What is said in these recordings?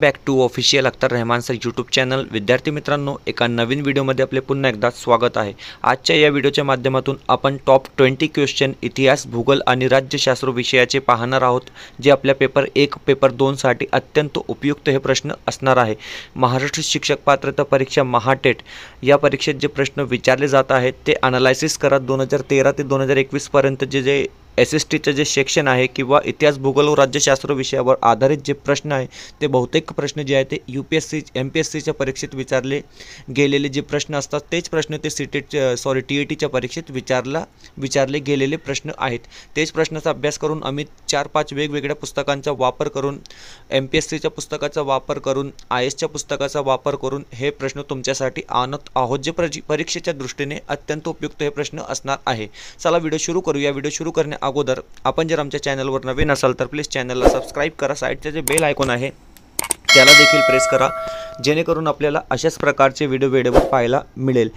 back to official Akhtar Rahman sir YouTube channel विद्यार्थी मित्रांनो एका नवीन व्हिडिओमध्ये आपले पुन्हा एकदा स्वागत आहे आजच्या या व्हिडिओच्या माध्यमातून आपण टॉप ट्वेंटी क्वेश्चन इतिहास भूगोल आणि राज्यशास्त्र विषयाचे पाहणार आहोत जे आपल्या पेपर एक पेपर दोनसाठी अत्यंत उपयुक्त हे प्रश्न असणार आहे महाराष्ट्र शिक्षक पात्रता परीक्षा महाटेट या परीक्षेत जे प्रश्न विचारले जात आहेत ते अनालायसिस करा दोन हजार तेरा ते दोन हजार एकवीसपर्यंत जे जे एस एस टीचं जे सेक्शन आहे किंवा इतिहास भूगोल व राज्यशास्त्र विषयावर आधारित जे प्रश्न आहे ते बहुतेक प्रश्न जे आहे ते U P S C M P S सीच्या परीक्षेत विचारले गेलेले जे प्रश्न असतात तेच प्रश्न ते C T sorry T A टीच्या परीक्षेत विचारला विचारले गेलेले प्रश्न आहेत तेच प्रश्नाचा अभ्यास करून अमित चार पाच वेगवेगळ्या पुस्तकांचा वापर करून एम पी एस सीच्या पुस्तकाचा वापर करून आय एसच्या पुस्तकाचा वापर करून हे प्रश्न तुमच्यासाठी आणत आहोत जे परीक्षेच्या दृष्टीने अत्यंत उपयुक्त हे प्रश्न असणार आहे चला व्हिडिओ सुरू करूया व्हिडिओ सुरू करण्या अगोदर आपण जर आमच्या चॅनलवर नवीन असाल तर प्लीज चॅनलला सबस्क्राईब करा साईडचं जे बेल आयकॉन आहे त्याला देखील प्रेस करा जेणेकरून आपल्याला अशाच प्रकारचे व्हिडिओ वेळेवर पाहायला मिळेल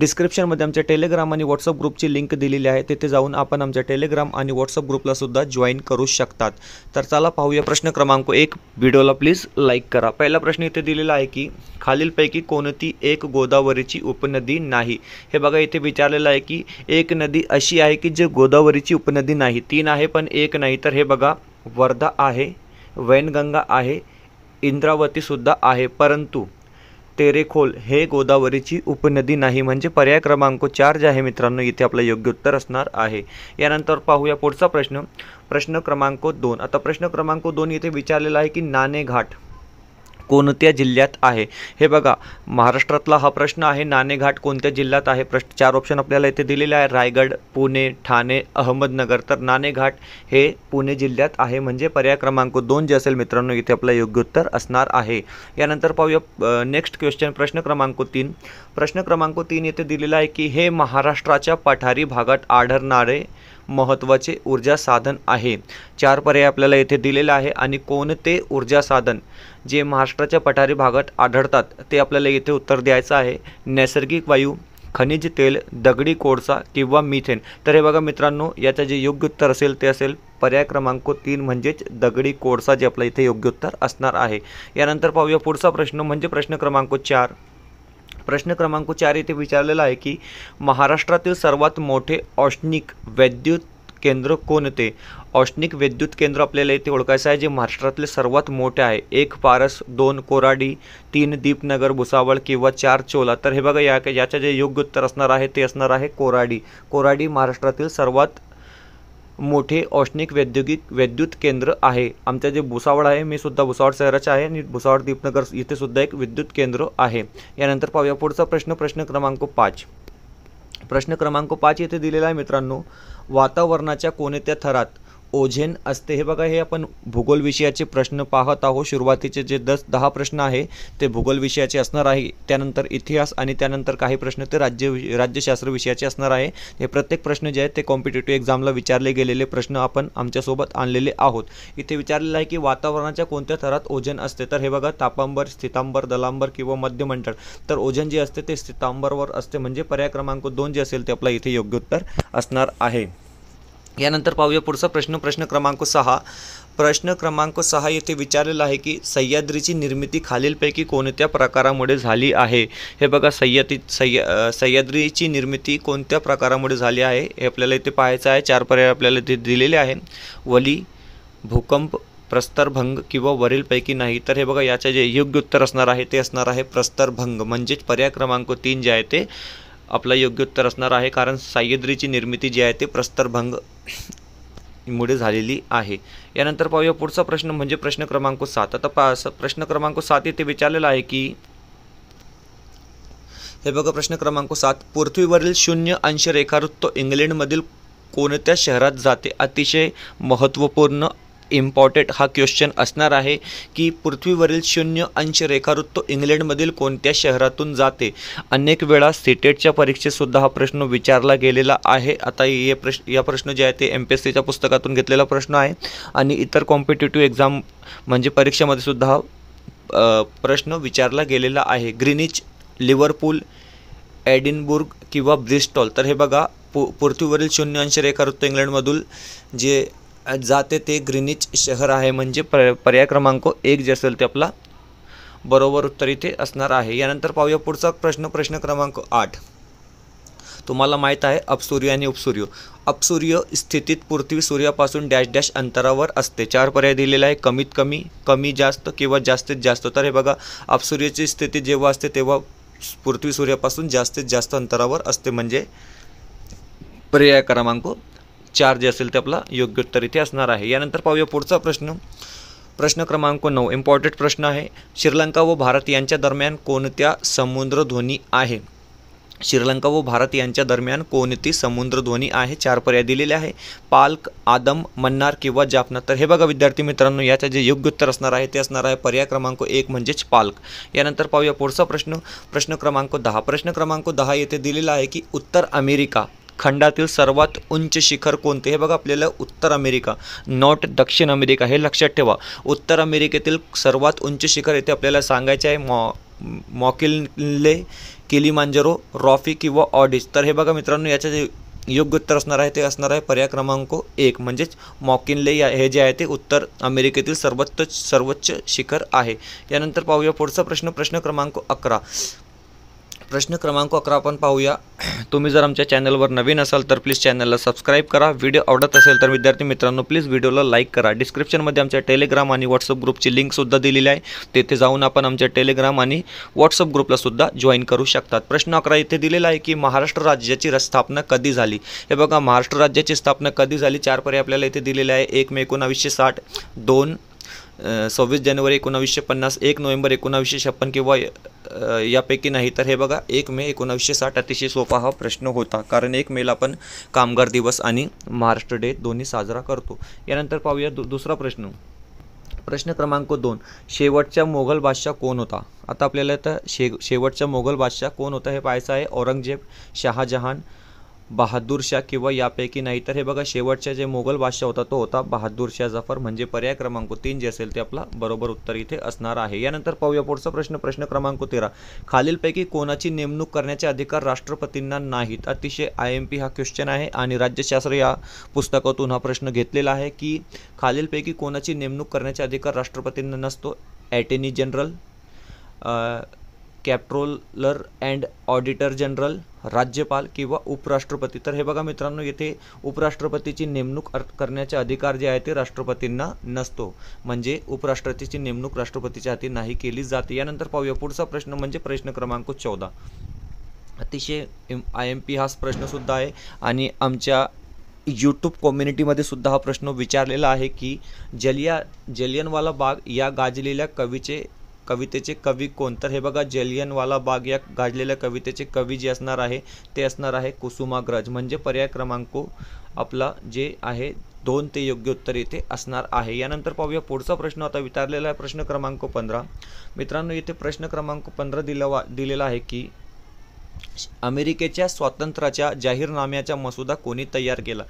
डिस्क्रिप्शनमध्ये आमच्या टेलिग्राम आणि व्हॉट्सअप ग्रुपची लिंक दिलेली आहे तिथे जाऊन आपण आमच्या टेलिग्राम आणि व्हॉट्सअप ग्रुपला सुद्धा जॉईन करू शकतात तर चला पाहूया प्रश्न क्रमांक एक व्हिडिओला प्लीज लाईक करा पहिला प्रश्न इथे दिलेला आहे की खालीलपैकी कोणती एक गोदावरीची उपनदी नाही हे बघा इथे विचारलेलं आहे की एक नदी अशी आहे की जे गोदावरीची उपनदी नाही तीन आहे पण एक नाही तर हे बघा वर्धा आहे वैनगंगा आहे इंद्रावतीसुद्धा आहे परंतु टेरेखोल हे गोदावरीची उपनदी नाही म्हणजे पर्याय क्रमांक चार जे आहे मित्रांनो इथे आपलं योग्य उत्तर असणार आहे यानंतर पाहूया पुढचा प्रश्न प्रश्न क्रमांक दोन आता प्रश्न क्रमांक दोन इथे विचारलेला आहे की नाणे घाट कोणत्या जिल्ह्यात आहे हे बघा महाराष्ट्रातला हा प्रश्न आहे नाणेघाट कोणत्या जिल्ह्यात आहे प्रश्न चार ऑप्शन आपल्याला इथे दिलेले आहे रायगड पुणे ठाणे अहमदनगर तर नाणेघाट हे पुणे जिल्ह्यात आहे म्हणजे पर्याय क्रमांक दोन जे असेल मित्रांनो इथे आपलं योग्य उत्तर असणार आहे यानंतर पाहूया नेक्स्ट क्वेश्चन प्रश्न क्रमांक तीन प्रश्न क्रमांक तीन येथे दिलेला आहे की हे महाराष्ट्राच्या पठारी भागात आढळणारे महत्त्वाचे ऊर्जा साधन आहे चार पर्याय आपल्याला येथे दिलेला आहे आणि कोणते ऊर्जा साधन जे महाराष्ट्राच्या पठारी भागात आढळतात ते आपल्याला येथे उत्तर द्यायचं आहे नैसर्गिक वायू खनिज तेल दगडी कोळसा किंवा मिथेन तर हे बघा मित्रांनो याचं जे योग्य उत्तर असेल ते असेल पर्याय क्रमांक तीन म्हणजेच दगडी कोळसा जे आपलं इथे योग्य उत्तर असणार आहे यानंतर पाहूया पुढचा प्रश्न म्हणजे प्रश्न क्रमांक चार प्रश्न क्रमांक चार येथे विचारलेला आहे की महाराष्ट्रातील सर्वात मोठे औष्णिक वैद्युत केंद्र कोणते औष्णिक विद्युत केंद्र आपल्याला इथे ओळखायचं आहे जे महाराष्ट्रातले सर्वात मोठे आहे एक पारस दोन कोराडी तीन दीपनगर भुसावळ किंवा चार चोला तर हे बघा या याचं जे योग्य उत्तर असणार आहे ते असणार आहे कोराडी कोराडी महाराष्ट्रातील सर्वात मोठे औष्णिक वैद्योगिक विद्युत केंद्र आहे आमचा जे भुसावळ आहे मी सुद्धा भुसावळ शहराचे आहे आणि भुसावळ दीपनगर इथे सुद्धा एक विद्युत केंद्र आहे यानंतर पाहूया पुढचा प्रश्न प्रश्न क्रमांक पाच प्रश्न क्रमांक पाच येथे दिलेला आहे मित्रांनो वातावरणाच्या कोणत्या थरात ओझेन असते हे बघा हे आपण भूगोल विषयाचे प्रश्न पाहत आहोत सुरुवातीचे जे दस दहा प्रश्न आहे ते भूगोल विषयाचे असणार आहे त्यानंतर इतिहास आणि त्यानंतर काही प्रश्न ते राज्य राज्यशास्त्र विषयाचे असणार आहे हे प्रत्येक प्रश्न जे आहेत ते कॉम्पिटेटिव्ह एक्झामला विचारले गेलेले प्रश्न आपण आमच्यासोबत आणलेले आहोत इथे विचारलेलं आहे की वातावरणाच्या कोणत्या थरात ओझन असते तर हे बघा तापांबर स्थितांबर दलांबर किंवा मध्यमंडळ तर ओझन जे असते ते स्थितांबरवर असते म्हणजे पर्याय क्रमांक दोन जे असेल ते आपला इथे योग्य उत्तर असणार आहे यानंतर पाहूया पुढचा प्रश्न प्रश्न क्रमांक सहा प्रश्न क्रमांक सहा येथे विचारलेला आहे की सह्याद्रीची निर्मिती खालीलपैकी कोणत्या प्रकारामुळे झाली आहे हे बघा सह्याद्री सह्या सह्याद्रीची निर्मिती कोणत्या प्रकारामुळे झाली आहे हे आपल्याला इथे पाहायचं आहे चार पर्याय आपल्याला इथे दिलेले आहे वली भूकंप प्रस्तरभंग किंवा वरीलपैकी नाही तर हे बघा याचे जे योग्य उत्तर असणार आहे ते असणार आहे प्रस्तरभंग म्हणजेच पर्याय क्रमांक तीन जे आहे ते आपलं योग्य उत्तर असणार आहे कारण सह्यद्रीची निर्मिती जी आहे ते प्रस्तरभंग मुळे झालेली आहे यानंतर पाहूया पुढचा प्रश्न म्हणजे प्रश्न क्रमांक सात आता पा प्रश्न क्रमांक सात येथे विचारलेला आहे की हे बघा प्रश्न क्रमांक सात पृथ्वीवरील शून्य अंश रेखावृत्त इंग्लंडमधील कोणत्या शहरात जाते अतिशय महत्त्वपूर्ण इम्पॉर्टंट हा क्वेश्चन असणार आहे की पृथ्वीवरील शून्य अंश रेखावृत्त इंग्लंडमधील कोणत्या शहरातून जाते अनेक वेळा सिटेटच्या e परीक्षेतसुद्धा हा प्रश्न विचारला गेलेला आहे आता हे प्रश्न या प्रश्न जे आहे ते एम पी एस सीच्या पुस्तकातून घेतलेला प्रश्न आहे आणि इतर कॉम्पिटेटिव्ह एक्झाम म्हणजे परीक्षेमध्ये सुद्धा प्रश्न विचारला गेलेला आहे ग्रीनिच लिव्हरपूल एडिनबुर्ग किंवा ब्रिस्टॉल तर हे बघा पु पृथ्वीवरील शून्य अंश रेखावृत्त इंग्लंडमधून जे जाते ते ग्रीनिच शहर आहे म्हणजे पर पर्याय क्रमांक एक जे असेल ते आपला बरोबर उत्तर इथे असणार आहे यानंतर पाहूया पुढचा प्रश्न प्रश्न क्रमांक आठ तुम्हाला माहीत आहे अपसूर्य आणि उपसूर्य अपसूर्य स्थितीत पृथ्वी सूर्यापासून डॅश डॅश अंतरावर असते चार पर्याय दिलेला आहे कमीत कमी कमी जास्त किंवा जास्तीत जास्त तर हे बघा अपसूर्याची स्थिती जेव्हा असते तेव्हा पृथ्वी सूर्यापासून जास्तीत जास्त अंतरावर असते म्हणजे पर्याय क्रमांक चार जे असेल ते आपला योग्य उत्तर इथे असणार आहे यानंतर पाहूया पुढचा प्रश्न प्रश्न क्रमांक नऊ इम्पॉर्टंट प्रश्न आहे श्रीलंका व भारत यांच्या दरम्यान कोणत्या समुद्रध्वनी आहे श्रीलंका व भारत यांच्या दरम्यान कोणती समुद्रध्वनी आहे चार पर्याय दिलेले आहे पालक आदम मन्नार किंवा जाफना तर हे बघा विद्यार्थी मित्रांनो याचं जे योग्य उत्तर असणार आहे ते असणार आहे पर्याय क्रमांक एक म्हणजेच पालक यानंतर पाहूया पुढचा प्रश्न प्रश्न क्रमांक दहा प्रश्न क्रमांक दहा येथे दिलेला आहे की उत्तर अमेरिका खंडातील सर्वात उंच शिखर कोणते हे बघा आपल्याला उत्तर अमेरिका नॉट दक्षिण अमेरिका हे लक्षात ठेवा उत्तर अमेरिकेतील सर्वात उंच शिखर येथे आपल्याला सांगायचे आहे मॉ केली मांजरो रॉफी किंवा ऑडिस तर हे बघा मित्रांनो याचे जे योग्य उत्तर असणार आहे ते असणार आहे पर्याय क्रमांक एक म्हणजेच मॉकिनले या हे जे आहे ते उत्तर अमेरिकेतील सर्वोच्च सर्वोच्च शिखर आहे यानंतर पाहूया पुढचा प्रश्न प्रश्न क्रमांक अकरा प्रश्न क्रमांक अकरा आपण पाहूया तुम्ही जर आमच्या चॅनलवर नवीन असाल तर प्लीज चॅनलला सबस्क्राईब करा व्हिडिओ आवडत असेल तर विद्यार्थी मित्रांनो प्लीज व्हिडिओला लाईक करा डिस्क्रिप्शनमध्ये आमच्या टेलिग्राम आणि व्हॉट्सअप ग्रुपची लिंकसुद्धा दिलेली आहे तेथे जाऊन आपण आमच्या टेलिग्राम आणि व्हॉट्सअप ग्रुपलासुद्धा जॉईन करू शकतात प्रश्न अकरा इथे दिलेला आहे की महाराष्ट्र राज्याची स्थापना कधी झाली हे बघा महाराष्ट्र राज्याची स्थापना कधी झाली चार पर्याय आपल्याला इथे दिलेले आहे एक मे एकोणावीसशे साठ दोन सव्वीस जानेवारी एकोणावीसशे पन्नास एक नोव्हेंबर एकोणावीसशे छप्पन किंवा यापैकी नाही तर हे बघा एक मे एकोणावीसशे साठ अतिशय सोपा हा प्रश्न होता कारण एक मेला आपण कामगार दिवस आणि महाराष्ट्र डे दोन्ही साजरा करतो यानंतर पाहूया दु दुसरा प्रश्न प्रश्न क्रमांक दोन शेवटचा मोगल बादशाह कोण होता आता आपल्याला तर शे शेवटचा मोगल बादशाह कोण होता हे पाहायचं आहे औरंगजेब शहाजहान बहादूरशाह किंवा यापैकी नाही तर हे बघा शेवटच्या जे मोगल बादशाह होता तो होता बहादूरशाह जफर म्हणजे पर्याय क्रमांक तीन जे असेल ते आपला बरोबर उत्तर इथे असणार आहे यानंतर पाहूया पुढचा प्रश्न प्रश्न क्रमांक तेरा खालीलपैकी कोणाची नेमणूक करण्याचे अधिकार राष्ट्रपतींना नाहीत अतिशय आय एम पी हा क्वेश्चन आहे आणि राज्यशास्त्र या पुस्तकातून हा प्रश्न घेतलेला आहे की खालीलपैकी कोणाची नेमणूक करण्याचे अधिकार राष्ट्रपतींना नसतो attorney general comptroller and auditor general राज्यपाल किंवा उपराष्ट्रपती तर हे बघा मित्रांनो येथे उपराष्ट्रपतीची नेमणूक करण्याचे अधिकार जे आहे ते राष्ट्रपतींना नसतो म्हणजे उपराष्ट्रपतीची नेमणूक राष्ट्रपतीच्या हाती नाही केली जाते यानंतर पाहूया पुढचा प्रश्न म्हणजे प्रश्न क्रमांक चौदा अतिशय आय एम पी हाच प्रश्नसुद्धा आहे आणि आमच्या यूट्यूब कम्युनिटीमध्ये सुद्धा हा प्रश्न विचारलेला आहे की जलिया जलियनवाला बाग या गाजलेल्या कवीचे कवितेचे कवी कोण तर हे बघा वाला बाग या गाजलेल्या कवितेचे कवी जे असणार आहे ते असणार आहे कुसुमाग्रज म्हणजे पर्याय क्रमांक आपला जे आहे दोन ते योग्य उत्तर येथे असणार आहे यानंतर पाहूया पुढचा प्रश्न आता विचारलेला आहे प्रश्न क्रमांक पंधरा मित्रांनो येथे प्रश्न क्रमांक पंधरा दिला वा दिलेला आहे की अमेरिकेच्या स्वातंत्र्याच्या जाहीरनाम्याचा मसुदा कोणी तयार केला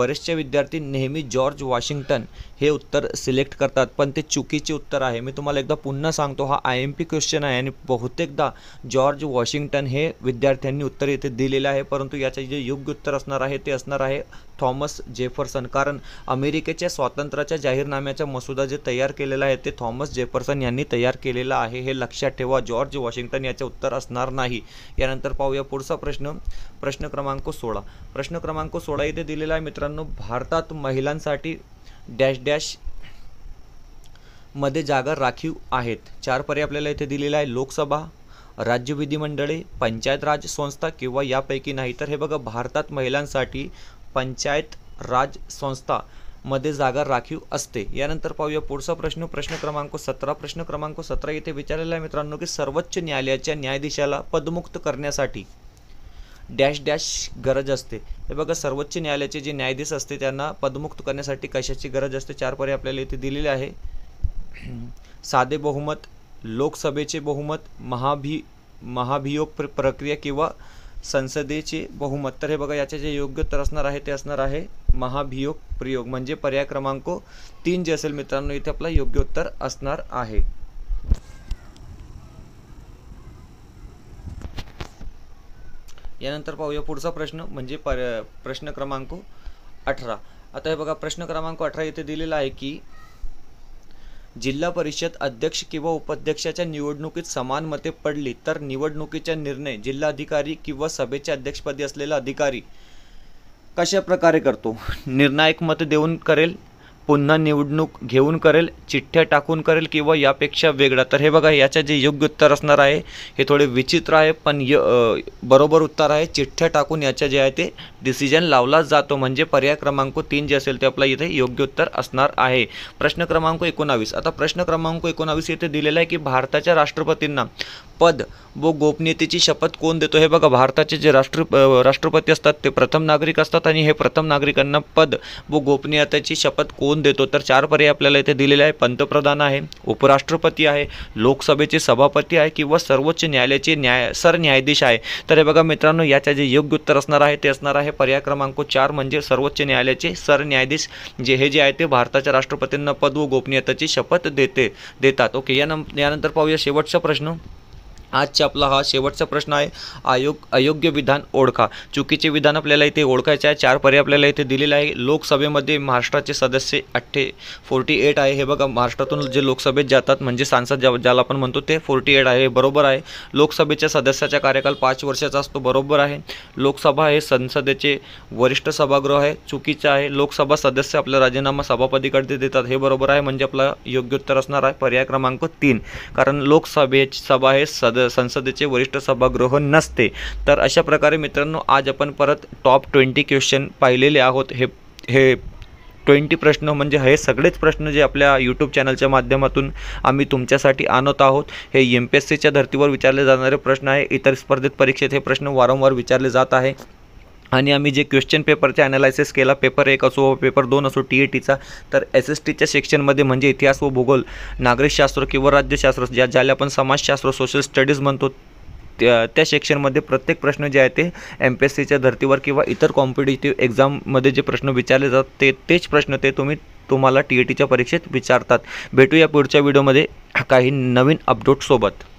बरेचसे विद्यार्थी नेहमी जॉर्ज वॉशिंग्टन हे उत्तर सिलेक्ट करतात पण ते चुकीचे उत्तर आहे मी तुम्हाला एकदा पुन्हा सांगतो हा आय एम पी क्वेश्चन आहे आणि बहुतेकदा जॉर्ज वॉशिंग्टन हे विद्यार्थ्यांनी उत्तर येथे दिलेलं आहे परंतु याचे जे योग्य उत्तर असणार आहे ते असणार आहे थॉमस जेफरसन कारण अमेरिकेच्या स्वातंत्र्याच्या जाहीरनाम्याचा मसुदा जे तयार केलेला आहे ते थॉमस जेफरसन यांनी तयार केलेला आहे हे लक्षात ठेवा जॉर्ज वॉशिंग्टन याचे उत्तर असणार नाही यानंतर पाहूया पुढचा प्रश्न प्रश्न क्रमांक सोळा प्रश्न क्रमांक सोळा इथे दिलेला आहे मित्रांनो भारतात महिलांसाठी डॅश डॅश मध्ये जागा राखीव आहेत चार पर्याय आपल्याला इथे दिलेला आहे लोकसभा राज्य विधिमंडळे पंचायत राज संस्था किंवा यापैकी नाही तर हे बघा भारतात महिलांसाठी पंचायत राज संस्था मध्ये जागा राखीव असते यानंतर पाहूया पुढचा प्रश्न प्रश्न क्रमांक सतरा प्रश्न क्रमांक सतरा इथे विचारलेला आहे मित्रांनो की सर्वोच्च न्यायालयाच्या न्यायाधीशाला पदमुक्त करण्यासाठी डॅश डॅश गरज असते हे बघा सर्वोच्च न्यायालयाचे जे न्यायाधीश असते त्यांना पदमुक्त करण्यासाठी कशाची गरज असते चार पर्याय आपल्याला इथे दिलेले आहे साधे बहुमत लोकसभेचे बहुमत महाभि महाभियोग प्र प्रक्रिया किंवा संसदेचे बहुमत तर हे बघा याचे जे योग्य उत्तर असणार आहे ते असणार आहे महाभियोग प्रयोग म्हणजे पर्याय क्रमांक तीन जे असेल मित्रांनो इथे आपला योग्य उत्तर असणार आहे यानंतर पाहूया पुढचा प्रश्न म्हणजे प्रश्न क्रमांक अठरा आता हे बघा प्रश्न क्रमांक अठरा इथे दिलेला आहे की जिल्हा परिषद अध्यक्ष किंवा उपाध्यक्षाच्या निवडणुकीत समान मते पडली तर निवडणुकीचा निर्णय जिल्हाधिकारी किंवा सभेच्या अध्यक्षपदी असलेला अधिकारी कशा प्रकारे करतो निर्णायक मत देऊन करेल पुन्हा निवडणूक घेऊन करेल चिठ्ठ्या टाकून करेल किंवा यापेक्षा वेगळा तर हे बघा याच्या जे योग्य उत्तर असणार आहे हे थोडे विचित्र आहे पण य बरोबर उत्तर आहे चिठ्ठ्या टाकून याच्या जे आहे ते डिसिजन लावला जातो म्हणजे पर्याय क्रमांक तीन जे असेल ते आपला इथे योग्य उत्तर असणार आहे प्रश्न क्रमांक एकोणावीस आता प्रश्न क्रमांक एकोणावीस इथे दिलेला आहे की भारताच्या राष्ट्रपतींना पद व गोपनीयतेची शपथ कोण देतो हे बघा भारताचे जे राष्ट्र राष्ट्रपती असतात ते प्रथम नागरिक असतात आणि हे प्रथम नागरिकांना पद व गोपनीयतेची शपथ कोण देतो तर चार पर्याय आपल्याला इथे दिलेले आहे पंतप्रधान आहे उपराष्ट्रपती आहे लोकसभेचे सभापती आहे किंवा सर्वोच्च न्यायालयाचे न्याय सरन्यायाधीश आहे तर हे बघा मित्रांनो याचे जे योग्य उत्तर असणार आहे ते असणार आहे पर्याय क्रमांक चार म्हणजे सर्वोच्च न्यायालयाचे सरन्यायाधीश जे हे जे आहे ते भारताच्या राष्ट्रपतींना पद व गोपनीयतेची शपथ देते देतात ओके यानंतर पाहूया शेवटचा प्रश्न आजचा आपला हा शेवटचा प्रश्न आहे आयोग अयोग्य विधान ओळखा चुकीचे विधान आपल्याला इथे ओळखायचे आहे चार पर्याय आपल्याला इथे दिलेले आहे लोकसभेमध्ये महाराष्ट्राचे सदस्य अठ्ठे फोर्टी एट आहे हे बघा महाराष्ट्रातून जे लोकसभेत जातात म्हणजे सांसद ज्या ज्याला आपण म्हणतो ते फोर्टी एट आहे बरोबर आहे लोकसभेच्या सदस्याचा कार्यकाल पाच वर्षाचा असतो बरोबर आहे लोकसभा हे संसदेचे वरिष्ठ सभागृह आहे चुकीचं आहे लोकसभा सदस्य आपला राजीनामा सभापतीकडे देतात हे बरोबर आहे म्हणजे आपला योग्य उत्तर असणार आहे पर्याय क्रमांक तीन कारण लोकसभे सभा हे सद संसदेचे वरिष्ठ सभागृह नसते तर अशा प्रकारे मित्रांनो आज आपण परत टॉप ट्वेंटी क्वेश्चन पाहिलेले आहोत हे हे ट्वेंटी प्रश्न म्हणजे हे सगळेच प्रश्न जे आपल्या यूट्यूब चॅनलच्या माध्यमातून आम्ही तुमच्यासाठी आणत आहोत हे एम पी एस सीच्या धर्तीवर विचारले जाणारे प्रश्न आहे इतर स्पर्धेत परीक्षेत हे प्रश्न वारंवार विचारले जात आहे आणि आम्ही जे क्वेश्चन पेपरचे ॲनालायसिस केला पेपर एक असो व पेपर दोन असो टी ए e टीचा तर एस एस टीच्या सेक्शनमध्ये म्हणजे इतिहास व भूगोल नागरिकशास्त्र किंवा राज्यशास्त्र ज्या ज्याला आपण समाजशास्त्र सोशल स्टडीज म्हणतो त्या त्या सेक्शनमध्ये प्रत्येक प्रश्न जे आहे ते एम पी एस सीच्या धर्तीवर किंवा इतर कॉम्पिटेटिव्ह एक्झाममध्ये जे प्रश्न विचारले जातात ते तेच प्रश्न ते तुम्ही तुम्हाला टी ए e टीच्या परीक्षेत विचारतात भेटूया पुढच्या व्हिडिओमध्ये काही नवीन अपडेटसोबत